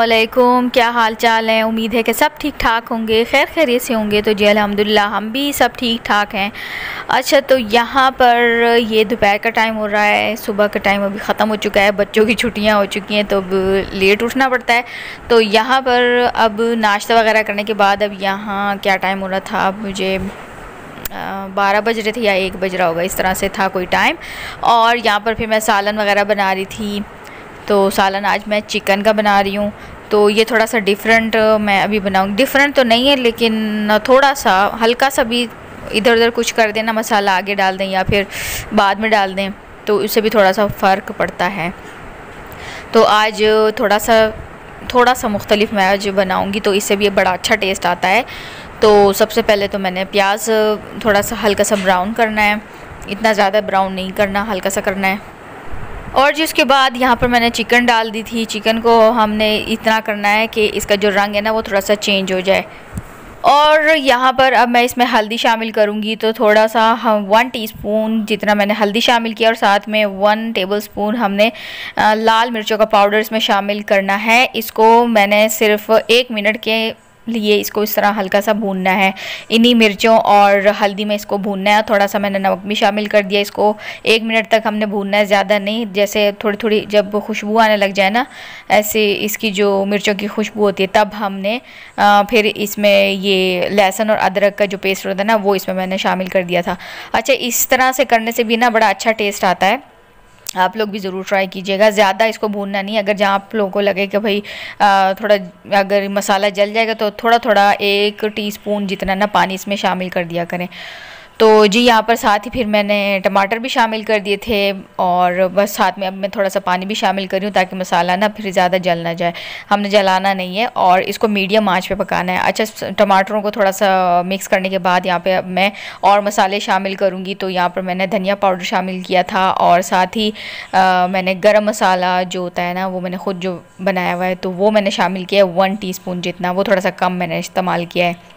असलम क्या हाल चाल है उम्मीद है कि सब ठीक ठाक होंगे खैर खैरियत से होंगे तो जी अलहमदिल्ला हम भी सब ठीक ठाक हैं अच्छा तो यहाँ पर ये दोपहर का टाइम हो रहा है सुबह का टाइम अभी ख़त्म हो चुका है बच्चों की छुट्टियाँ हो चुकी हैं तो अब लेट उठना पड़ता है तो यहाँ पर अब नाश्ता वगैरह करने के बाद अब यहाँ क्या टाइम हो रहा था अब मुझे बारह बज रहे थे या एक बज रहा होगा इस तरह से था कोई टाइम और यहाँ पर फिर मैं सालन वगैरह बना रही थी तो सालन आज मैं चिकन का बना रही हूँ तो ये थोड़ा सा डिफरेंट मैं अभी बनाऊँगी डिफरेंट तो नहीं है लेकिन थोड़ा सा हल्का सा भी इधर उधर कुछ कर देना मसाला आगे डाल दें या फिर बाद में डाल दें तो उससे भी थोड़ा सा फ़र्क पड़ता है तो आज थोड़ा सा थोड़ा सा मुख्तलिफ मैं आज बनाऊँगी तो इससे भी बड़ा अच्छा टेस्ट आता है तो सबसे पहले तो मैंने प्याज थोड़ा सा हल्का सा ब्राउन करना है इतना ज़्यादा ब्राउन नहीं करना हल्का सा करना है और जी उसके बाद यहाँ पर मैंने चिकन डाल दी थी चिकन को हमने इतना करना है कि इसका जो रंग है ना वो थोड़ा सा चेंज हो जाए और यहाँ पर अब मैं इसमें हल्दी शामिल करूँगी तो थोड़ा सा हम वन टीस्पून जितना मैंने हल्दी शामिल किया और साथ में वन टेबलस्पून हमने लाल मिर्चों का पाउडर इसमें शामिल करना है इसको मैंने सिर्फ़ एक मिनट के लिए इसको इस तरह हल्का सा भूनना है इन्हीं मिर्चों और हल्दी में इसको भूनना है थोड़ा सा मैंने नमक भी शामिल कर दिया इसको एक मिनट तक हमने भूनना है ज़्यादा नहीं जैसे थोड़ी थोड़ी जब खुशबू आने लग जाए ना ऐसे इसकी जो मिर्चों की खुशबू होती है तब हमने आ, फिर इसमें ये लहसुन और अदरक का जो पेस्ट होता है ना वो इसमें मैंने शामिल कर दिया था अच्छा इस तरह से करने से भी ना बड़ा अच्छा टेस्ट आता है आप लोग भी ज़रूर ट्राई कीजिएगा ज़्यादा इसको भूनना नहीं अगर जहाँ आप लोगों को लगे कि भाई थोड़ा अगर मसाला जल जाएगा तो थोड़ा थोड़ा एक टीस्पून जितना ना पानी इसमें शामिल कर दिया करें तो जी यहाँ पर साथ ही फिर मैंने टमाटर भी शामिल कर दिए थे और बस साथ में अब मैं थोड़ा सा पानी भी शामिल कर रही हूँ ताकि मसाला ना फिर ज़्यादा जल ना जाए हमने जलाना नहीं है और इसको मीडियम आँच पर पकाना है अच्छा टमाटरों को थोड़ा सा मिक्स करने के बाद यहाँ पर मैं और मसाले शामिल करूँगी तो यहाँ पर मैंने धनिया पाउडर शामिल किया था और साथ ही आ, मैंने गर्म मसाला जो होता है ना वो मैंने ख़ुद जो बनाया हुआ है तो वो मैंने शामिल किया है वन टी जितना वो थोड़ा सा कम मैंने इस्तेमाल किया है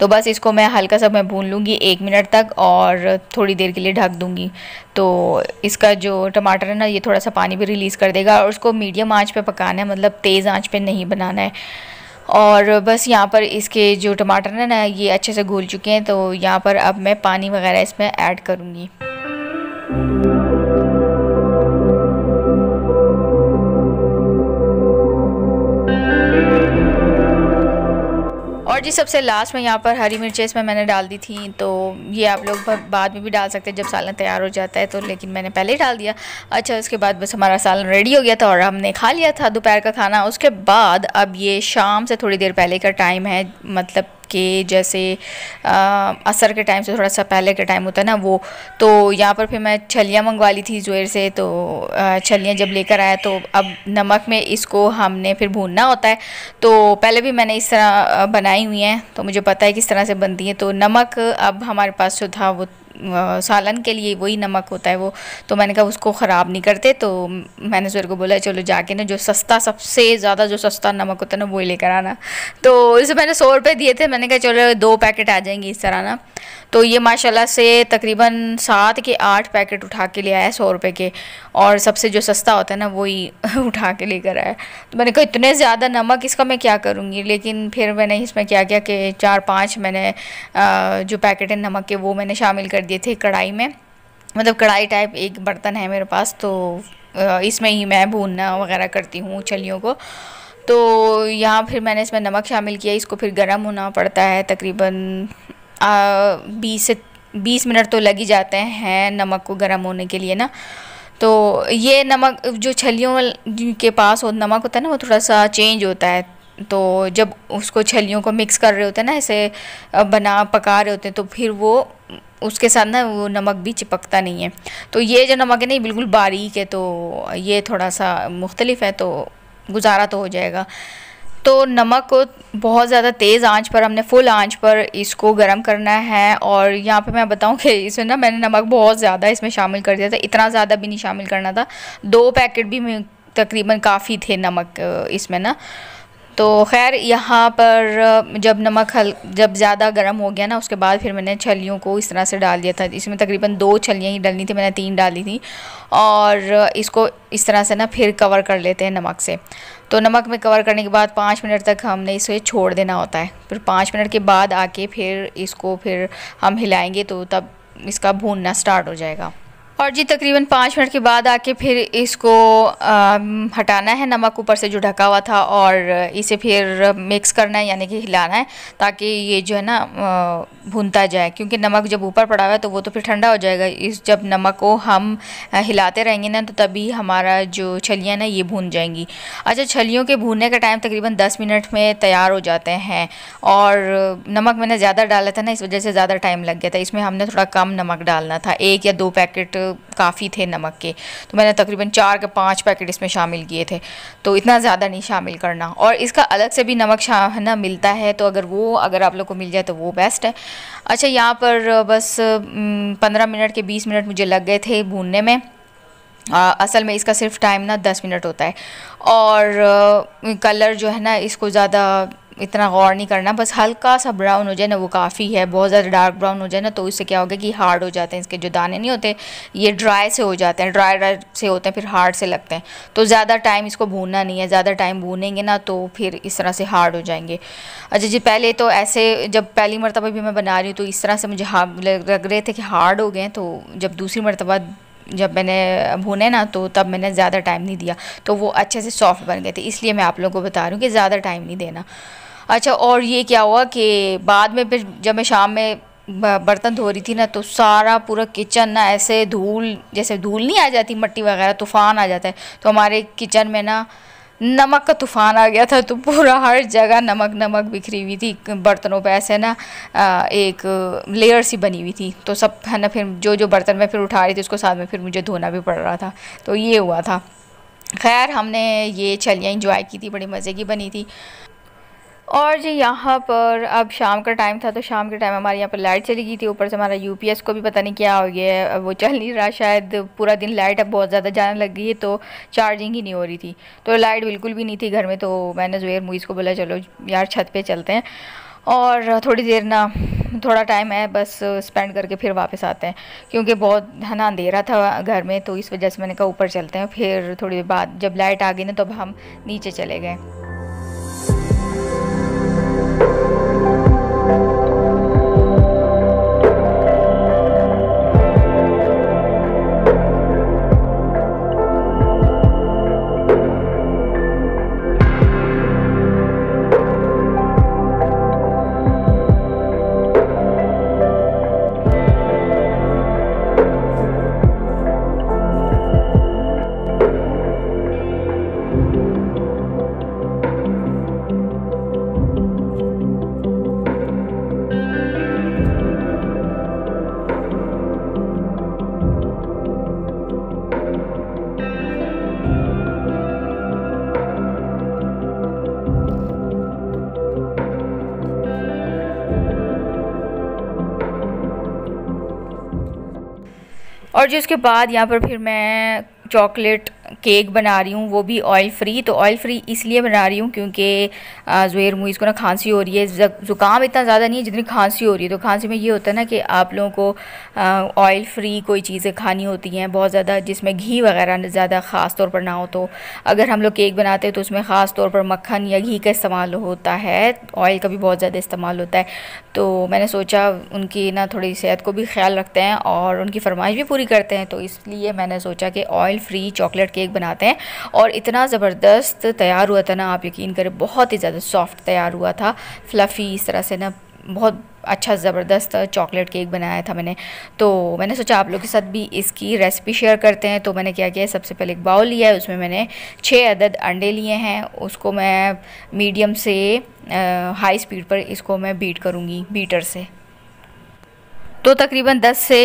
तो बस इसको मैं हल्का सा मैं भून लूँगी एक मिनट तक और थोड़ी देर के लिए ढक दूँगी तो इसका जो टमाटर है ना ये थोड़ा सा पानी भी रिलीज़ कर देगा और उसको मीडियम आँच पर पकाना है मतलब तेज़ आँच पर नहीं बनाना है और बस यहाँ पर इसके जो टमाटर हैं ना ये अच्छे से घुल चुके हैं तो यहाँ पर अब मैं पानी वगैरह इसमें ऐड करूँगी और जी सबसे लास्ट में यहाँ पर हरी मिर्चें इसमें मैंने डाल दी थी तो ये आप लोग बाद में भी डाल सकते हैं जब सालन तैयार हो जाता है तो लेकिन मैंने पहले ही डाल दिया अच्छा उसके बाद बस हमारा सालन रेडी हो गया था और हमने खा लिया था दोपहर का खाना उसके बाद अब ये शाम से थोड़ी देर पहले का टाइम है मतलब के जैसे आ, असर के टाइम से थोड़ा सा पहले का टाइम होता है ना वो तो यहाँ पर फिर मैं छलियाँ मंगवा ली थी जोर से तो छलियाँ जब लेकर आया तो अब नमक में इसको हमने फिर भूनना होता है तो पहले भी मैंने इस तरह बनाई हुई हैं तो मुझे पता है किस तरह से बनती हैं तो नमक अब हमारे पास जो था वो सालन के लिए वही नमक होता है वो तो मैंने कहा उसको ख़राब नहीं करते तो मैंने सर को बोला चलो जाके ना जो सस्ता सबसे ज़्यादा जो सस्ता नमक होता है ना वो लेकर आना तो इसे मैंने सौ रुपये दिए थे मैंने कहा चलो दो पैकेट आ जाएंगे इस तरह ना तो ये माशाल्लाह से तकरीबन सात के आठ पैकेट उठा के ले आया सौ रुपये के और सबसे जो सस्ता होता है ना वही उठा के लेकर आया तो मैंने कहा इतने ज़्यादा नमक इसका मैं क्या करूँगी लेकिन फिर मैंने इसमें क्या किया कि चार पाँच मैंने जो पैकेट है नमक के वो मैंने शामिल कर दिए थे कढ़ाई में मतलब कढ़ाई टाइप एक बर्तन है मेरे पास तो इसमें ही मैं भूनना वगैरह करती हूँ छलियों को तो यहाँ फिर मैंने इसमें नमक शामिल किया इसको फिर गर्म होना पड़ता है तकरीबन बीस से बीस मिनट तो लग ही जाते हैं नमक को गर्म होने के लिए ना तो ये नमक जो छलियों के पास हो नमक होता है ना वो थोड़ा सा चेंज होता है तो जब उसको छलियों को मिक्स कर रहे होते हैं ना ऐसे बना पका रहे होते हैं तो फिर वो उसके साथ ना वो नमक भी चिपकता नहीं है तो ये जो नमक है नहीं बिल्कुल बारीक है तो ये थोड़ा सा मुख्तलिफ है तो गुजारा तो हो जाएगा तो नमक को बहुत ज़्यादा तेज़ आंच पर हमने फुल आंच पर इसको गर्म करना है और यहाँ पे मैं बताऊँ कि इसमें ना मैंने नमक बहुत ज़्यादा इसमें शामिल कर दिया था इतना ज़्यादा भी नहीं शामिल करना था दो पैकेट भी तकरीबन काफ़ी थे नमक इसमें ना तो खैर यहाँ पर जब नमक हल जब ज़्यादा गर्म हो गया ना उसके बाद फिर मैंने छलियों को इस तरह से डाल दिया था इसमें तकरीबन दो छलियाँ ही डालनी थी मैंने तीन डाली थी और इसको इस तरह से ना फिर कवर कर लेते हैं नमक से तो नमक में कवर करने के बाद पाँच मिनट तक हमने इसे छोड़ देना होता है फिर पाँच मिनट के बाद आके फिर इसको फिर हम हिलाएँगे तो तब इसका भूनना स्टार्ट हो जाएगा और जी तकरीबन पाँच मिनट के बाद आके फिर इसको आ, हटाना है नमक ऊपर से जो ढका हुआ था और इसे फिर मिक्स करना है यानी कि हिलाना है ताकि ये जो है ना भुनता जाए क्योंकि नमक जब ऊपर पड़ा हुआ है तो वो तो फिर ठंडा हो जाएगा इस जब नमक को हम हिलाते रहेंगे ना तो तभी हमारा जो छलियाँ ना ये भून जाएंगी अच्छा छलियों के भूनने का टाइम तकरीबन दस मिनट में तैयार हो जाते हैं और नमक मैंने ज़्यादा डाला था ना इस वजह से ज़्यादा टाइम लग गया था इसमें हमने थोड़ा कम नमक डालना था एक या दो पैकेट काफ़ी थे नमक के तो मैंने तकरीबन चार के पाँच पैकेट इसमें शामिल किए थे तो इतना ज़्यादा नहीं शामिल करना और इसका अलग से भी नमक है ना मिलता है तो अगर वो अगर आप लोग को मिल जाए तो वो बेस्ट है अच्छा यहाँ पर बस पंद्रह मिनट के बीस मिनट मुझे लग गए थे भूनने में आ, असल में इसका सिर्फ टाइम ना दस मिनट होता है और आ, कलर जो है ना इसको ज़्यादा इतना गौर नहीं करना बस हल्का सा ब्राउन हो जाए ना वो काफ़ी है बहुत ज़्यादा डार्क ब्राउन हो जाए ना तो इससे क्या होगा कि हार्ड हो जाते हैं इसके जो दाने नहीं होते ये ड्राई से हो जाते हैं ड्राई ड्राई से होते हैं फिर हार्ड से लगते हैं तो ज़्यादा टाइम इसको भूनना नहीं है ज़्यादा टाइम भूनेंगे ना तो फिर इस तरह से हार्ड हो जाएंगे अच्छा जी पहले तो ऐसे जब पहली मरतबा भी मैं बना रही हूँ तो इस तरह से मुझे लग रहे थे कि हार्ड हो गए तो जब दूसरी मरतबा जब मैंने भुने ना तो तब मैंने ज़्यादा टाइम नहीं दिया तो वो अच्छे से सॉफ्ट बन गए थे इसलिए मैं आप लोगों को बता रही हूँ कि ज़्यादा टाइम नहीं देना अच्छा और ये क्या हुआ कि बाद में फिर जब मैं शाम में बर्तन धो रही थी ना तो सारा पूरा किचन ना ऐसे धूल जैसे धूल नहीं आ जाती मट्टी वगैरह तूफ़ान आ जाता है तो हमारे किचन में ना नमक का तूफ़ान आ गया था तो पूरा हर जगह नमक नमक बिखरी हुई थी बर्तनों पे ऐसे ना एक लेयर सी बनी हुई थी तो सब है ना फिर जो जो बर्तन मैं फिर उठा रही थी उसको साथ में फिर मुझे धोना भी पड़ रहा था तो ये हुआ था खैर हमने ये छलियाँ इंजॉय की थी बड़ी मज़े की बनी थी और जी यहाँ पर अब शाम का टाइम था तो शाम के टाइम हमारे यहाँ पर लाइट चली गई थी ऊपर से हमारा यूपीएस को भी पता नहीं क्या हो गया है वो चल नहीं रहा शायद पूरा दिन लाइट अब बहुत ज़्यादा जाने लग गई है तो चार्जिंग ही नहीं हो रही थी तो लाइट बिल्कुल भी नहीं थी घर में तो मैंने जोर मुइज़ को बोला चलो यार छत पर चलते हैं और थोड़ी देर ना थोड़ा टाइम है बस स्पेंड करके फिर वापस आते हैं क्योंकि बहुत है ना अंधेरा था घर में तो इस वजह से मैंने कहा ऊपर चलते हैं फिर थोड़ी देर बाद जब लाइट आ गई ना तो अब हम नीचे चले गए जी उसके बाद यहाँ पर फिर मैं चॉकलेट केक बना रही हूँ वो भी ऑयल फ्री तो ऑयल फ्री इसलिए बना रही हूँ क्योंकि ज़ुर मुइज़ को ना खांसी हो रही है ज़ुकाम इतना ज़्यादा नहीं है जितनी खांसी हो रही है तो खांसी में ये होता है ना कि आप लोगों को ऑयल फ्री कोई चीज़ें खानी होती हैं बहुत ज़्यादा जिसमें घी वगैरह ज़्यादा ख़ास तौर पर ना हो तो अगर हम लोग केक बनाते हैं तो उसमें ख़ास तौर पर मक्खन या घी का इस्तेमाल होता है ऑयल का भी बहुत ज़्यादा इस्तेमाल होता है तो मैंने सोचा उनकी ना थोड़ी सेहत को भी ख्याल रखते हैं और उनकी फरमाइश भी पूरी करते हैं तो इसलिए मैंने सोचा कि ऑयल फ्री चॉकलेट केक बारीक बनाते हैं और इतना ज़बरदस्त तैयार हुआ था ना आप यकीन करें बहुत ही ज़्यादा सॉफ्ट तैयार हुआ था फ्लफ़ी इस तरह से ना बहुत अच्छा ज़बरदस्त चॉकलेट केक बनाया था मैंने तो मैंने सोचा आप लोग के साथ भी इसकी रेसिपी शेयर करते हैं तो मैंने क्या किया सबसे पहले एक बाउल लिया है उसमें मैंने छः अदद अंडे लिए हैं उसको मैं मीडियम से आ, हाई स्पीड पर इसको मैं बीट करूँगी बीटर से तो तकरीबन 10 से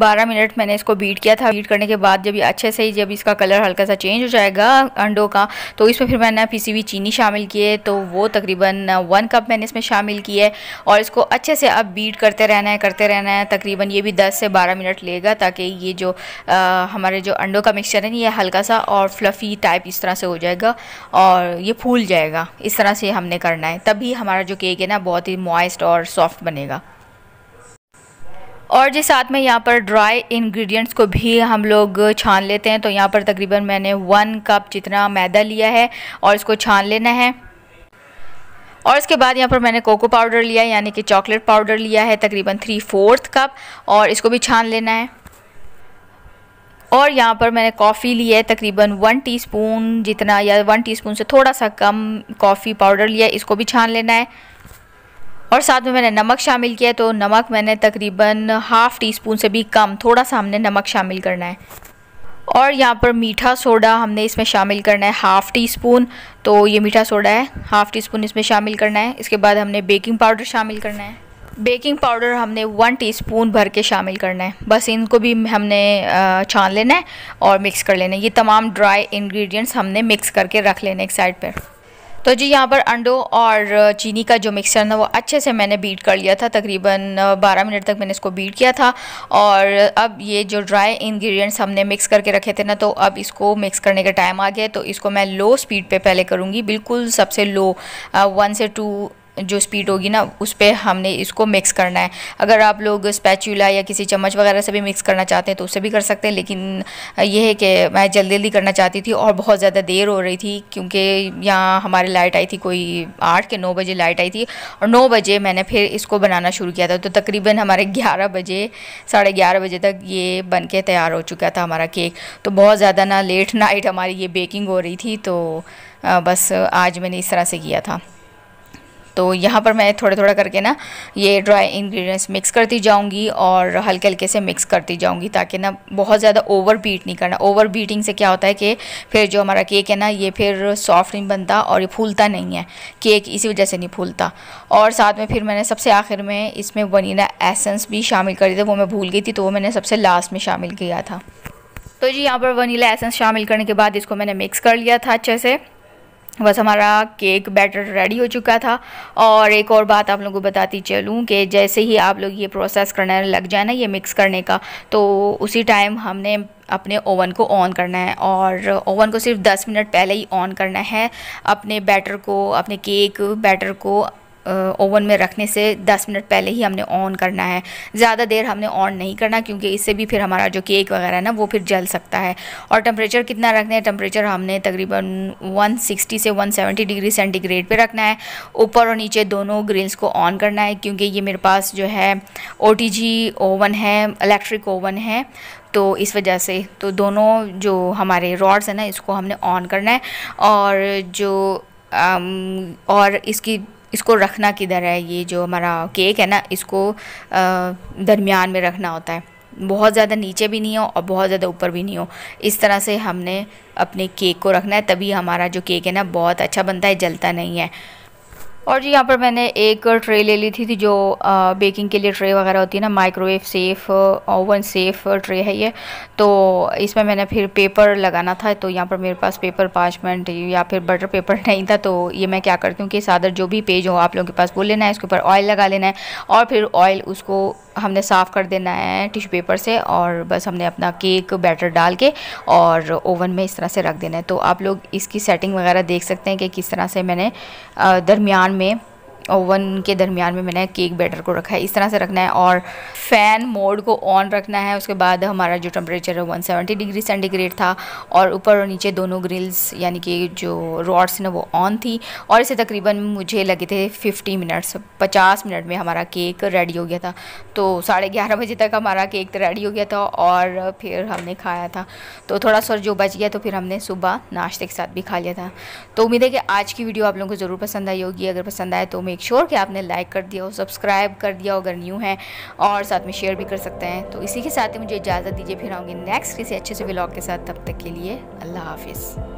12 मिनट मैंने इसको बीट किया था बीट करने के बाद जब ये अच्छे से ही जब इसका कलर हल्का सा चेंज हो जाएगा अंडों का तो इसमें फिर मैंने पीसी हुई चीनी शामिल की है तो वो तकरीबन वन कप मैंने इसमें शामिल की है और इसको अच्छे से अब बीट करते रहना है करते रहना है तकरीबन ये भी दस से बारह मिनट लेगा ताकि ये जो आ, हमारे जो अंडों का मिक्सचर है ये हल्का सा और फ्लफ़ी टाइप इस तरह से हो जाएगा और ये फूल जाएगा इस तरह से हमने करना है तभी हमारा जो केक है ना बहुत ही मॉइस्ट और सॉफ्ट बनेगा और जी साथ में यहाँ पर ड्राई इंग्रेडिएंट्स को भी हम लोग छान लेते हैं तो यहाँ पर तकरीबन मैंने वन कप जितना मैदा लिया है और इसको छान लेना है और इसके बाद यहाँ पर मैंने कोको पाउडर लिया है यानी कि चॉकलेट पाउडर लिया है तकरीबन थ्री फोर्थ कप और इसको भी छान लेना है और यहाँ पर मैंने कॉफ़ी लिया है तकरीबन वन टीस्पून जितना या वन टीस्पून से थोड़ा सा कम कॉफ़ी पाउडर लिया इसको भी छान लेना है और साथ में मैंने नमक शामिल किया है तो नमक मैंने तकरीबन हाफ़ टी स्पून से भी कम थोड़ा सा हमने नमक शामिल करना है और यहाँ पर मीठा सोडा हमने इसमें शामिल करना है हाफ़ टी स्पून तो ये मीठा सोडा है हाफ़ टी स्पून इसमें शामिल करना है इसके बाद हमने बेकिंग पाउडर शामिल करना है बेकिंग पाउडर हमने वन टीस्पून भर के शामिल करना है बस इनको भी हमने छान लेना है और मिक्स कर लेना है ये तमाम ड्राई इंग्रेडिएंट्स हमने मिक्स करके रख लेना एक साइड पर तो जी यहाँ पर अंडों और चीनी का जो मिक्सर ना वो अच्छे से मैंने बीट कर लिया था तकरीबन 12 मिनट तक मैंने इसको बीट किया था और अब ये जो ड्राई इंग्रेडिएंट्स हमने मिक्स करके रखे थे ना तो अब इसको मिक्स करने का टाइम आ गया तो इसको मैं लो स्पीड पे पहले करूँगी बिल्कुल सबसे लो वन से टू जो स्पीड होगी ना उस पर हमने इसको मिक्स करना है अगर आप लोग स्पैचूला या किसी चम्मच वगैरह से भी मिक्स करना चाहते हैं तो उससे भी कर सकते हैं लेकिन यह है कि मैं जल्दी जल्दी करना चाहती थी और बहुत ज़्यादा देर हो रही थी क्योंकि यहाँ हमारी लाइट आई थी कोई आठ के नौ बजे लाइट आई थी और नौ बजे मैंने फिर इसको बनाना शुरू किया था तो तकरीबन हमारे ग्यारह बजे साढ़े ग्यारह बजे तक ये बन के तैयार हो चुका था हमारा केक तो बहुत ज़्यादा ना लेट नाइट हमारी ये बेकिंग हो रही थी तो बस आज मैंने इस तरह से किया था तो यहाँ पर मैं थोड़ा थोड़ा करके ना ये ड्राई इंग्रेडिएंट्स मिक्स करती जाऊँगी और हल्के हल्के से मिक्स करती जाऊँगी ताकि ना बहुत ज़्यादा ओवर बीट नहीं करना ओवर बीटिंग से क्या होता है कि फिर जो हमारा केक है ना ये फिर सॉफ्ट नहीं बनता और ये फूलता नहीं है केक इसी वजह से नहीं फूलता और साथ में फिर मैंने सबसे आखिर में इसमें वनीला एसेंस भी शामिल करी थी वो मैं भूल गई थी तो वो मैंने सबसे लास्ट में शामिल किया था तो जी यहाँ पर वनीला एसेंस शामिल करने के बाद इसको मैंने मिक्स कर लिया था अच्छे से बस हमारा केक बैटर रेडी हो चुका था और एक और बात आप लोगों को बताती चलूँ कि जैसे ही आप लोग ये प्रोसेस करने लग जाए ना ये मिक्स करने का तो उसी टाइम हमने अपने ओवन को ऑन करना है और ओवन को सिर्फ 10 मिनट पहले ही ऑन करना है अपने बैटर को अपने केक बैटर को ओवन में रखने से 10 मिनट पहले ही हमने ऑन करना है ज़्यादा देर हमने ऑन नहीं करना क्योंकि इससे भी फिर हमारा जो केक वगैरह है ना वो फिर जल सकता है और टेम्परेचर कितना रखना है टेम्परेचर हमने तकरीबन 160 से 170 डिग्री सेंटीग्रेड पे रखना है ऊपर और नीचे दोनों ग्रिल्स को ऑन करना है क्योंकि ये मेरे पास जो है ओ ओवन है इलेक्ट्रिक ओवन है तो इस वजह से तो दोनों जो हमारे रॉड्स हैं ना इसको हमने ऑन करना है और जो आम, और इसकी इसको रखना किधर है ये जो हमारा केक है ना इसको दरमियान में रखना होता है बहुत ज़्यादा नीचे भी नहीं हो और बहुत ज़्यादा ऊपर भी नहीं हो इस तरह से हमने अपने केक को रखना है तभी हमारा जो केक है ना बहुत अच्छा बनता है जलता नहीं है और जी यहाँ पर मैंने एक ट्रे ले ली थी जो बेकिंग के लिए ट्रे वगैरह होती है ना microwave safe oven safe tray है ये तो इसमें मैंने फिर पेपर लगाना था तो यहाँ पर मेरे पास पेपर पार्चमेंट या फिर बटर पेपर नहीं था तो ये मैं क्या करती हूँ कि सादर जो भी पेज हो आप लोगों के पास वो लेना है इसके ऊपर ऑयल लगा लेना है और फिर ऑयल उसको हमने साफ़ कर देना है टिश्यू पेपर से और बस हमने अपना केक बैटर डाल के और ओवन में इस तरह से रख देना है तो आप लोग इसकी सेटिंग वगैरह देख सकते हैं कि किस तरह से मैंने दरमियान में ओवन के दरमियान में मैंने केक बैटर को रखा है इस तरह से रखना है और फ़ैन मोड को ऑन रखना है उसके बाद हमारा जो टेम्परेचर है वन सेवेंटी डिग्री सेंटीग्रेड था और ऊपर और नीचे दोनों ग्रिल्स यानी कि जो रॉड्स ना वो ऑन थी और इसे तकरीबन मुझे लगे थे फिफ्टी मिनट्स पचास मिनट में हमारा केक रेडी हो गया था तो साढ़े ग्यारह बजे तक हमारा केक रेडी तो हो गया था और फिर हमने खाया था तो थोड़ा सा जो बच गया तो फिर हमने सुबह नाश्ते के साथ भी खा लिया था तो उम्मीद है कि आज की वीडियो आप लोगों को ज़रूर पसंद आई होगी अगर पसंद आए तो मेरे मेक श्योर कि आपने लाइक कर दिया हो सब्सक्राइब कर दिया हो अगर न्यू है और साथ में शेयर भी कर सकते हैं तो इसी के साथ ही मुझे इजाज़त दीजिए फिर आऊँगी नेक्स्ट किसी अच्छे से ब्लॉग के साथ तब तक के लिए अल्लाह हाफिज़